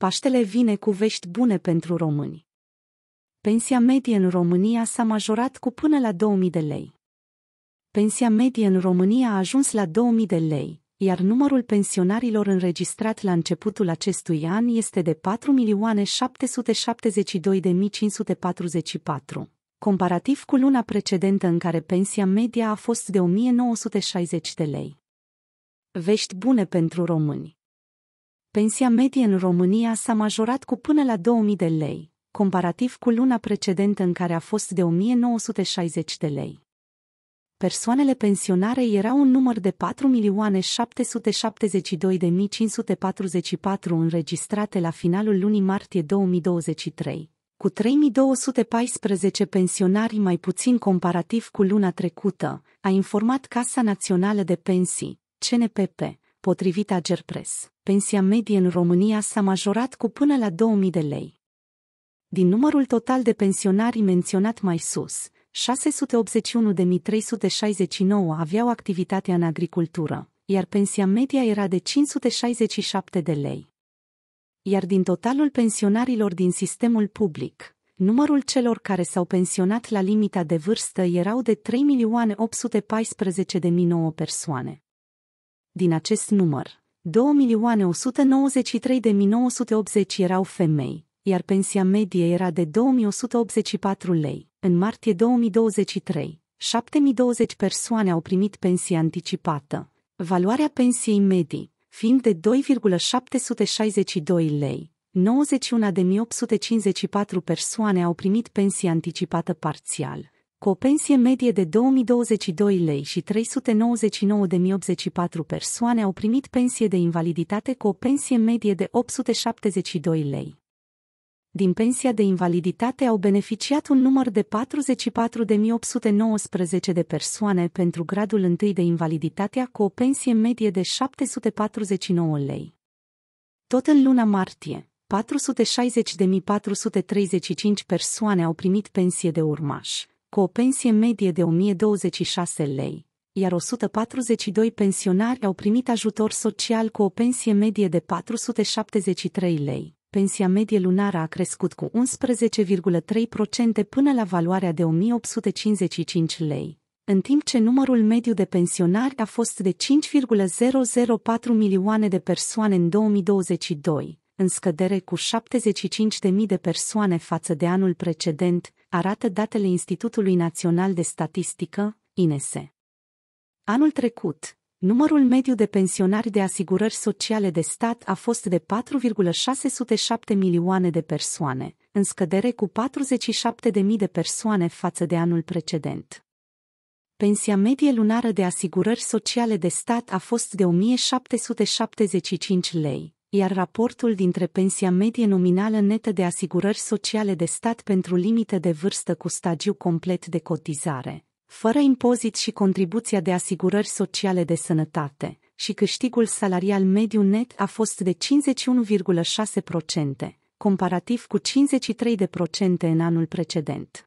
Paștele vine cu vești bune pentru români. Pensia medie în România s-a majorat cu până la 2000 de lei. Pensia medie în România a ajuns la 2000 de lei, iar numărul pensionarilor înregistrat la începutul acestui an este de 4.772.544, comparativ cu luna precedentă în care pensia media a fost de 1.960 de lei. Vești bune pentru români pensia medie în România s-a majorat cu până la 2000 de lei, comparativ cu luna precedentă în care a fost de 1960 de lei. Persoanele pensionare erau un număr de 4.772.544 înregistrate la finalul lunii martie 2023, cu 3214 pensionari mai puțin comparativ cu luna trecută, a informat Casa Națională de Pensii, CNPP, potrivit Agerpres pensia medie în România s-a majorat cu până la 2000 de lei. Din numărul total de pensionari menționat mai sus, 681.369 aveau activitatea în agricultură, iar pensia media era de 567 de lei. Iar din totalul pensionarilor din sistemul public, numărul celor care s-au pensionat la limita de vârstă erau de 3.814.009 persoane. Din acest număr, 2.193.980 erau femei, iar pensia medie era de 2184 lei. În martie 2023, 7020 persoane au primit pensie anticipată. Valoarea pensiei medii, fiind de 2,762 lei, 91.854 persoane au primit pensie anticipată parțial cu o pensie medie de 2022 lei și 399.084 persoane au primit pensie de invaliditate cu o pensie medie de 872 lei. Din pensia de invaliditate au beneficiat un număr de 44.819 de persoane pentru gradul 1 de invaliditatea cu o pensie medie de 749 lei. Tot în luna martie, 460.435 persoane au primit pensie de urmași cu o pensie medie de 1026 lei, iar 142 pensionari au primit ajutor social cu o pensie medie de 473 lei. Pensia medie lunară a crescut cu 11,3% până la valoarea de 1855 lei în timp ce numărul mediu de pensionari a fost de 5,004 milioane de persoane în 2022, în scădere cu 75.000 de persoane față de anul precedent, arată datele Institutului Național de Statistică, INSE. Anul trecut, numărul mediu de pensionari de asigurări sociale de stat a fost de 4,607 milioane de persoane, în scădere cu 47.000 de persoane față de anul precedent. Pensia medie lunară de asigurări sociale de stat a fost de 1775 lei, iar raportul dintre pensia medie nominală netă de asigurări sociale de stat pentru limite de vârstă cu stagiu complet de cotizare, fără impozit și contribuția de asigurări sociale de sănătate, și câștigul salarial mediu net a fost de 51,6%, comparativ cu 53% în anul precedent.